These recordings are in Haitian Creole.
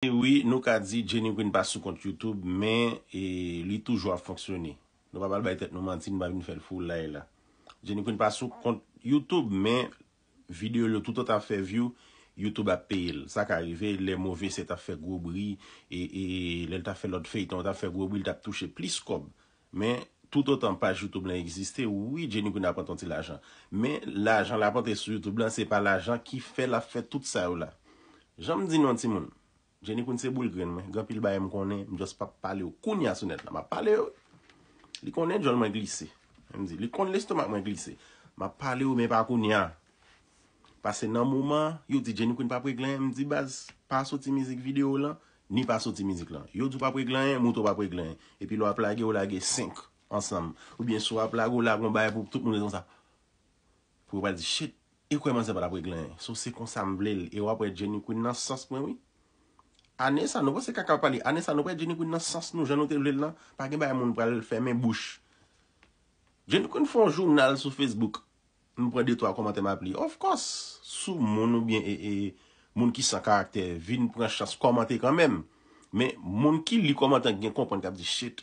Ewi, nou ka di jenikoun pasou kont Youtube, men li toujou a fonksyoni. Nou pa bal baytet nou mantin, mabin fèl foul la e la. Jenikoun pasou kont Youtube, men videyo lè toutot a fè view, Youtube a pè il. Sa ka arrive, lè mouvè se ta fè gòbri, e lè lè ta fè lòt fè iton, ta fè gòbri, lè tap touche plis kob. Men, toutot an paj Youtube lè existè, wii jenikoun apant an ti l'ajan. Men, l'ajan lè apant an ti Youtube lè, se pa l'ajan ki fè l'a fè tout sa ou la. Jè m di nou an ti moun. Jenny Quinn se boulgren men. Gampil baye m konen, m jos pa pale ou. Kunya sunet la. Ma pale ou. Li konen joun man glise. M zi. Li konen estomak man glise. Ma pale ou men pa kunya. Pase nan mouman, yo ti Jenny Quinn pa preglen, m zi baz, pa soti mizik video la, ni pa soti mizik la. Yo ti pa preglen, moutou pa preglen. E pi lo a plage, yo lage 5 ansam. Ou bien sou a plage, yo lagon baye, pou tout nou le zon sa. Pou yo pa di shit, ekwe man se pa la preglen. So se konsam vlel, e Ane sa nou pou se kaka pali. Ane sa nou pou e geni kou nan sas nou. Geni nou te lèl nan. Par geni baye moun pou alèl fè men bouch. Geni kou nou fon jounal sou Facebook. Moun pou e dey to a komante map li. Of course. Sou moun nou bien e, e moun ki san karakter. Vi nou pou an chans komante kanmem. Men moun ki li komante an geni komante ap di shit.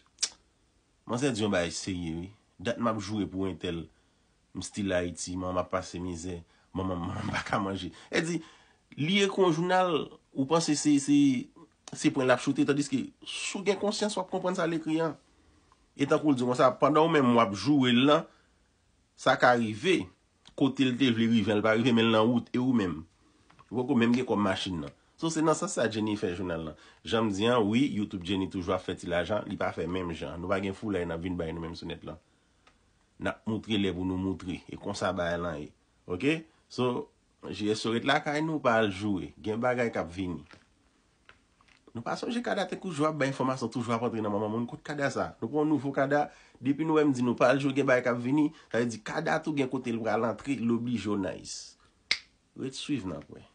Man se diyon baye seye. Dat map jouè pou entel. M sti la iti. Man ma pase mizè. Man man man baka manje. E di liye kon jounal... Ou pan se se pren lap choute, ta dis ki, sou gen konsyans wap kompon sa le kriyan. E tan kou l diwonsa, pandan ou men wap jowe lan, sa ka rive, kote l te vle rive, an l pa rive men lan wout, e ou men. Woko men gen kom masjin lan. So se nan sa sa Jenny fè jounan lan. Jan m diyan, oui, YouTube Jenny toujwa fètil ajan, li pa fè menm jan. Nou bagen foule a, nan vin baye nou menm sounet lan. Nan moutre le pou nou moutre, e konsa baye lan e. Ok? So... Jeye soret la kaye nou pal jowe, gen bagay kap vini. Nou pasonje kada te kou jwa bè informasyon tou jwa patre nan maman, moun kote kada sa. Nou pon nouvo kada, depi nou wèm di nou pal jowe gen bagay kap vini, ta yè di kada tou gen kote lwa lantri, lopi jow nan is. Wey te suiv nan kwey.